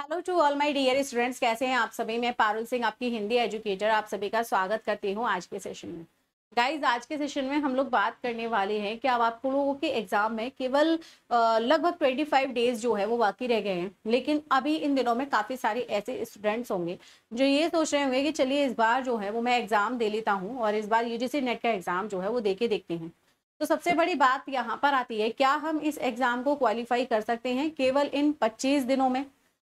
hello to all my dear students कैसे हैं आप सभी मैं पारुल सिंह आपकी हिंदी एजुकेटर आप सभी का स्वागत करती हूं आज के सेशन में गाइज आज के सेशन में हम लोग बात करने वाले हैं कि अब आप लोगों के एग्जाम में केवल लगभग 25 डेज जो है वो बाकी रह गए हैं लेकिन अभी इन दिनों में काफ़ी सारे ऐसे स्टूडेंट्स होंगे जो ये सोच रहे होंगे कि चलिए इस बार जो है वो मैं एग्ज़ाम दे लेता हूँ और इस बार यूजीसी नेट का एग्ज़ाम जो है वो दे के देखते हैं तो सबसे बड़ी बात यहाँ पर आती है क्या हम इस एग्ज़ाम को क्वालिफाई कर सकते हैं केवल इन पच्चीस दिनों में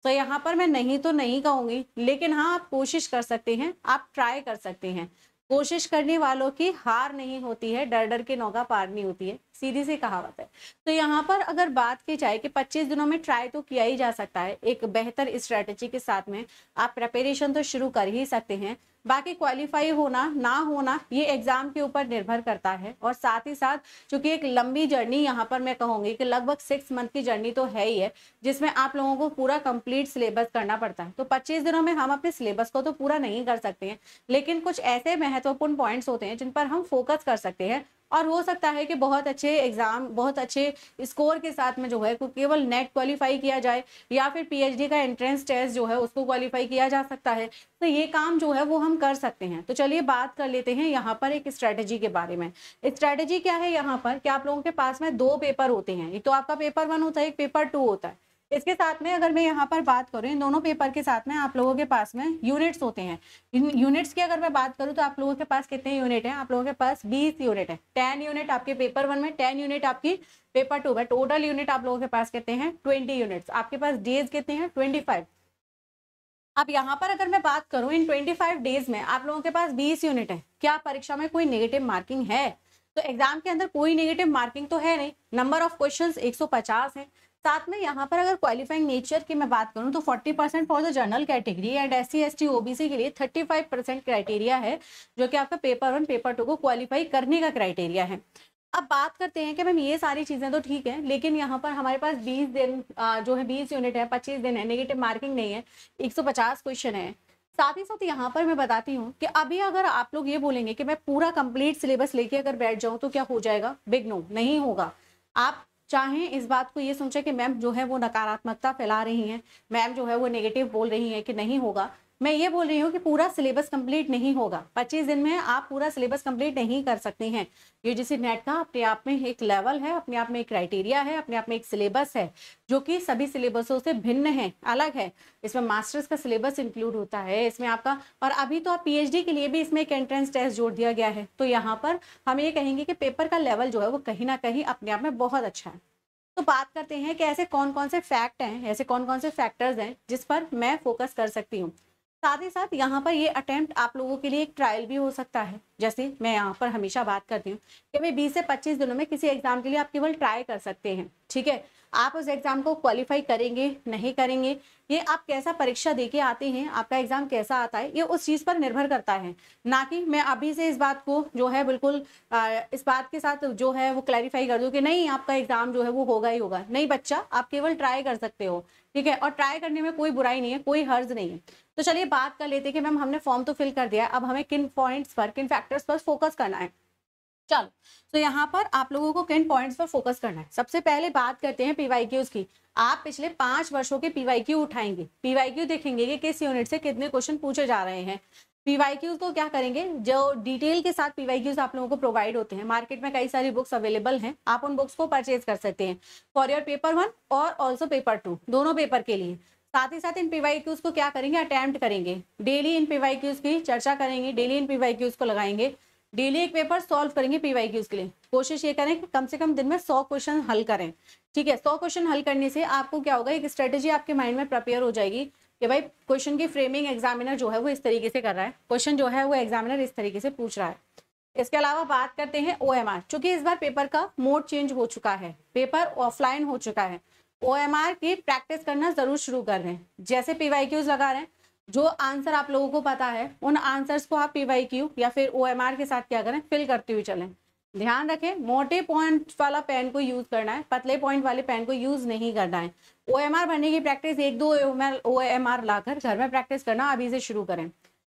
तो यहाँ पर मैं नहीं तो नहीं कहूँगी लेकिन हाँ आप कोशिश कर सकते हैं आप ट्राई कर सकते हैं कोशिश करने वालों की हार नहीं होती है डर डर के नौका पार नहीं होती है सीधी सी कहावत है तो यहाँ पर अगर बात की जाए कि 25 दिनों में ट्राई तो किया ही जा सकता है एक बेहतर स्ट्रेटेजी के साथ में आप प्रेपरेशन तो शुरू कर ही सकते हैं बाकी क्वालिफाई होना ना होना ये एग्जाम के ऊपर निर्भर करता है और साथ ही साथ चूंकि एक लंबी जर्नी यहाँ पर मैं कहूँगी कि लगभग सिक्स मंथ की जर्नी तो है ही है जिसमें आप लोगों को पूरा कंप्लीट सिलेबस करना पड़ता है तो पच्चीस दिनों में हम अपने सिलेबस को तो पूरा नहीं कर सकते हैं लेकिन कुछ ऐसे महत्वपूर्ण पॉइंट्स होते हैं जिन पर हम फोकस कर सकते हैं और हो सकता है कि बहुत अच्छे एग्ज़ाम बहुत अच्छे स्कोर के साथ में जो है केवल नेट क्वालिफाई किया जाए या फिर पीएचडी का एंट्रेंस टेस्ट जो है उसको क्वालिफाई किया जा सकता है तो ये काम जो है वो हम कर सकते हैं तो चलिए बात कर लेते हैं यहाँ पर एक स्ट्रैटेजी के बारे में स्ट्रेटेजी क्या है यहाँ पर कि आप लोगों के पास में दो पेपर होते हैं एक तो आपका पेपर वन होता है एक पेपर टू होता है इसके साथ में अगर मैं यहाँ पर बात करूँ इन दोनों पेपर के साथ में आप लोगों के पास में यूनिट्स होते हैं इन यूनिट्स की अगर मैं बात करूँ तो आप लोगों के पास कितने यूनिट हैं आप लोगों के पास बीस यूनिट है टेन यूनिट आपके पेपर वन में टेन यूनिट आपकी पेपर टू में टोटल यूनिट आप लोगों के पास कितने हैं ट्वेंटी यूनिट्स आपके पास डेज कितने हैं ट्वेंटी अब यहाँ पर अगर मैं बात करूँ इन ट्वेंटी फाइव डेज में आप लोगों के पास बीस यूनिट है क्या परीक्षा में कोई निगेटिव मार्किंग है तो एग्जाम के अंदर कोई नेगेटिव मार्किंग तो है नहीं नंबर ऑफ क्वेश्चंस 150 है साथ में यहाँ पर अगर क्वालिफाइंग नेचर की मैं बात करूँ तो 40 percent for the general category and S C S T OBC के लिए 35 परसेंट क्राइटेरिया है जो कि आपका पेपर वन पेपर टू को क्वालिफाई करने का क्राइटेरिया है अब बात करते हैं कि मैम ये सारी चीज़ें तो ठीक है लेकिन यहाँ पर हमारे पास 20 दिन जो है 20 यूनिट है 25 दिन है नेगेटिव मार्किंग नहीं है 150 क्वेश्चन है साथ ही साथ यहाँ पर मैं बताती हूँ कि अभी अगर आप लोग ये बोलेंगे कि मैं पूरा कंप्लीट सिलेबस लेके अगर बैठ जाऊँ तो क्या हो जाएगा बिग नो नहीं होगा आप चाहें इस बात को ये सोचें कि मैम जो है वो नकारात्मकता फैला रही हैं मैम जो है वो नेगेटिव बोल रही हैं कि नहीं होगा मैं ये बोल रही हूँ कि पूरा सिलेबस कंप्लीट नहीं होगा 25 दिन में आप पूरा सिलेबस कंप्लीट नहीं कर सकते हैं यूजीसी नेट का अपने आप में एक लेवल है अपने आप में एक क्राइटेरिया है अपने आप में एक सिलेबस है जो कि सभी सिलेबसों से भिन्न है अलग है इसमें मास्टर्स का सिलेबस इंक्लूड होता है इसमें आपका और अभी तो आप पी के लिए भी इसमें एक एंट्रेंस टेस्ट जोड़ दिया गया है तो यहाँ पर हम ये कहेंगे कि पेपर का लेवल जो है वो कहीं ना कहीं अपने आप में बहुत अच्छा है तो बात करते हैं कि ऐसे कौन कौन से फैक्ट हैं ऐसे कौन कौन से फैक्टर्स हैं जिस पर मैं फोकस कर सकती हूँ साथ ही साथ यहाँ पर ये अटेम्प्ट आप लोगों के लिए एक ट्रायल भी हो सकता है जैसे मैं यहाँ पर हमेशा बात करती हूँ कि भाई बीस से पच्चीस दिनों में किसी एग्जाम के लिए आप केवल ट्राई कर सकते हैं ठीक है आप उस एग्जाम को क्वालिफाई करेंगे नहीं करेंगे ये आप कैसा परीक्षा दे के आते हैं आपका एग्जाम कैसा आता है ये उस चीज़ पर निर्भर करता है ना कि मैं अभी से इस बात को जो है बिल्कुल आ, इस बात के साथ जो है वो क्लैरिफाई कर दूँ कि नहीं आपका एग्जाम जो है वो होगा ही होगा नहीं बच्चा आप केवल ट्राई कर सकते हो ठीक है और ट्राई करने में कोई बुराई नहीं है कोई हर्ज नहीं है तो चलिए बात कर लेते हैं कि मैम हमने फॉर्म तो फिल कर दिया है अब हमें किन पॉइंट्स पर किन फैक्टर्स पर फोकस करना है चलो तो यहाँ पर आप लोगों को किन पॉइंट्स पर फोकस करना है सबसे पहले बात करते हैं पीवाई की आप पिछले पांच वर्षों के पीवाई उठाएंगे पीवाई देखेंगे कि किस यूनिट से कितने क्वेश्चन पूछे जा रहे हैं पीवाईक्यूज को क्या करेंगे जो डिटेल के साथ पीवाईक्यूज आप लोगों को प्रोवाइड होते हैं मार्केट में कई सारी बुक्स अवेलेबल हैं आप उन बुक्स को परचेज कर सकते हैं फॉर योर पेपर वन और ऑल्सो पेपर टू दोनों पेपर के लिए साथ ही साथ इन पीवाईक्यूज को क्या करेंगे अटैम्प्ट करेंगे डेली इन पीवाईक्यूज की चर्चा करेंगे डेली इन पीवाईक्यूज को लगाएंगे डेली एक पेपर सॉल्व करेंगे पीवाईक्यूज के लिए कोशिश ये करें कि कम से कम दिन में सौ क्वेश्चन हल करें ठीक है सौ क्वेश्चन हल करने से आपको क्या होगा एक स्ट्रेटेजी आपके माइंड में प्रिपेयर हो जाएगी कि भाई क्वेश्चन की फ्रेमिंग एग्जामिनर जो है वो इस तरीके से कर रहा है क्वेश्चन जो है वो एग्जामिनर इस तरीके से पूछ रहा है इसके अलावा बात करते हैं ओ एम आर चूंकि इस बार पेपर का मोड चेंज हो चुका है पेपर ऑफलाइन हो चुका है ओ एम आर की प्रैक्टिस करना जरूर शुरू कर रहे हैं जैसे पी वाई क्यूज लगा रहे हैं जो आंसर आप लोगों को पता है उन आंसर्स को आप पी वाई क्यू या फिर ओ एम आर के साथ क्या करें फिल करते हुए चलें ध्यान रखें मोटे पॉइंट वाला पेन को यूज करना है पतले पॉइंट वाले पेन को यूज नहीं करना है ओ भरने की प्रैक्टिस एक दो ओ एम आर लाकर घर में प्रैक्टिस करना अभी से शुरू करें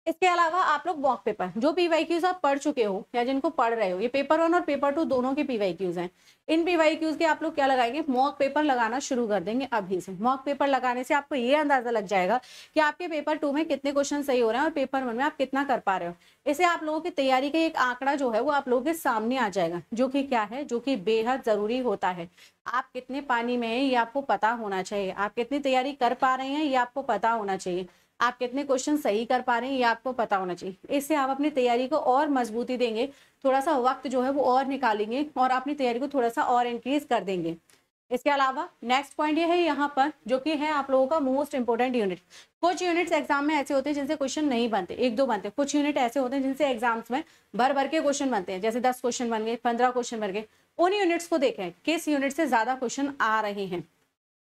इसके अलावा आप लोग वॉक पेपर जो पीवाई क्यूज आप पढ़ चुके हो या जिनको पढ़ रहे हो ये पेपर वन और पेपर टू दोनों के पीवाई क्यूज हैं इन पीवाई क्यूज के आप लोग क्या लगाएंगे मॉक पेपर लगाना शुरू कर देंगे अभी से मॉक पेपर लगाने से आपको ये अंदाजा लग जाएगा कि आपके पेपर टू में कितने क्वेश्चन सही हो रहे हैं और पेपर वन में आप कितना कर पा रहे हो इसे आप लोगों की तैयारी का एक आंकड़ा जो है वो आप लोगों के सामने आ जाएगा जो कि क्या है जो कि बेहद जरूरी होता है आप कितने पानी में है ये आपको पता होना चाहिए आप कितनी तैयारी कर पा रहे हैं ये आपको पता होना चाहिए आप कितने क्वेश्चन सही कर पा रहे हैं ये आपको पता होना चाहिए इससे आप अपनी तैयारी को और मजबूती देंगे थोड़ा सा वक्त जो है वो और निकालेंगे और अपनी तैयारी को थोड़ा सा और इंक्रीज कर देंगे इसके अलावा नेक्स्ट पॉइंट ये है यहाँ पर जो कि है आप लोगों का मोस्ट इंपॉर्टेंट यूनिट कुछ यूनिट्स एग्जाम में ऐसे होते हैं जिनसे क्वेश्चन नहीं बनते एक दो बनते कुछ यूनिट ऐसे होते हैं जिनसे एग्जाम्स में भर भर के क्वेश्चन बनते हैं जैसे दस क्वेश्चन बन गए पंद्रह क्वेश्चन बन गए उन यूनिट्स को देखें किस यूनिट से ज्यादा क्वेश्चन आ रहे हैं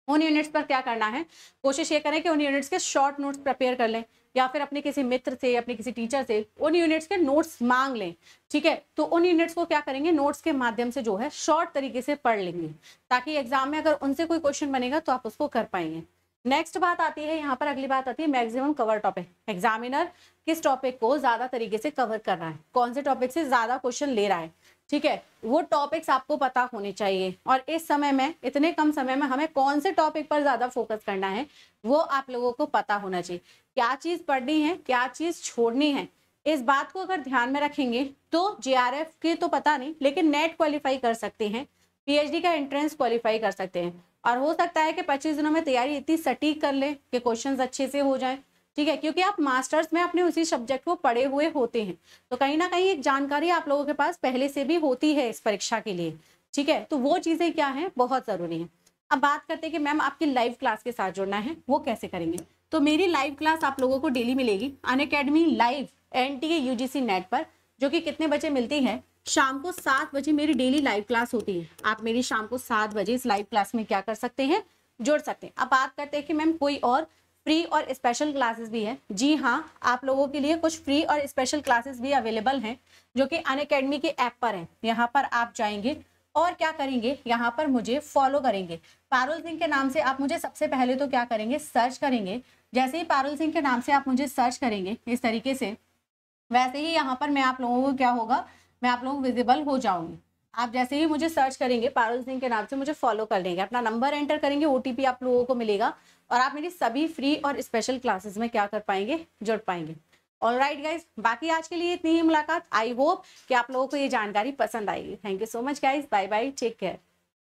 उन यूनिट्स पर क्या करना है कोशिश ये करें कि उन यूनिट्स के शॉर्ट नोट्स प्रिपेयर कर लें या फिर अपने किसी मित्र से अपने किसी टीचर से उन यूनिट्स के नोट्स मांग लें ठीक है तो उन यूनिट्स को क्या करेंगे नोट्स के माध्यम से जो है शॉर्ट तरीके से पढ़ लेंगे ताकि एग्जाम में अगर उनसे कोई क्वेश्चन बनेगा तो आप उसको कर पाएंगे नेक्स्ट बात आती है यहाँ पर अगली बात आती है मैक्सिमम कवर टॉपिक एग्जामिनर किस टॉपिक को ज्यादा तरीके से कवर कर रहा है कौन से टॉपिक से ज्यादा क्वेश्चन ले रहा है ठीक है वो टॉपिक्स आपको पता होने चाहिए और इस समय में इतने कम समय में हमें कौन से टॉपिक पर ज़्यादा फोकस करना है वो आप लोगों को पता होना चाहिए क्या चीज़ पढ़नी है क्या चीज़ छोड़नी है इस बात को अगर ध्यान में रखेंगे तो जे की तो पता नहीं लेकिन नेट क्वालिफाई कर सकते हैं पीएचडी का एंट्रेंस क्वालिफाई कर सकते हैं और हो सकता है कि पच्चीस दिनों में तैयारी इतनी सटीक कर ले कि क्वेश्चंस अच्छे से हो जाएं ठीक है क्योंकि आप मास्टर्स में अपने उसी सब्जेक्ट को पढ़े हुए होते हैं तो कहीं ना कहीं एक जानकारी आप लोगों के पास पहले से भी होती है इस परीक्षा के लिए ठीक है तो वो चीज़ें क्या हैं बहुत ज़रूरी हैं अब बात करते हैं कि मैम आपकी लाइव क्लास के साथ जुड़ना है वो कैसे करेंगे तो मेरी लाइव क्लास आप लोगों को डेली मिलेगी Unacademy live N T UGC NET पर जो कि कितने बजे मिलती है शाम को सात बजे मेरी डेली लाइव क्लास होती है आप मेरी शाम को सात बजे इस लाइव क्लास में क्या कर सकते हैं जुड़ सकते हैं अब बात करते हैं कि मैम कोई और फ्री और स्पेशल क्लासेस भी हैं जी हाँ आप लोगों के लिए कुछ फ्री और स्पेशल क्लासेस भी अवेलेबल हैं जो कि अन अकेडमी के ऐप पर हैं यहाँ पर आप जाएंगे और क्या करेंगे यहाँ पर मुझे फॉलो करेंगे पारुल सिंह के नाम से आप मुझे सबसे पहले तो क्या करेंगे सर्च करेंगे जैसे ही पारुल सिंह के नाम से आप मुझे सर्च करेंगे इस तरीके से वैसे ही यहाँ पर मैं आप लोगों को क्या होगा मैं आप लोगों को विजिबल हो जाऊंगी आप जैसे ही मुझे सर्च करेंगे पारुल सिंह के नाम से मुझे फॉलो कर लेंगे अपना नंबर एंटर करेंगे ओ आप लोगों को मिलेगा और आप मेरी सभी फ्री और स्पेशल क्लासेस में क्या कर पाएंगे जुड़ पाएंगे ऑल राइट गाइज बाकी आज के लिए इतनी ही मुलाकात आई होप कि आप लोगों को ये जानकारी पसंद आएगी thank you so much guys bye bye take care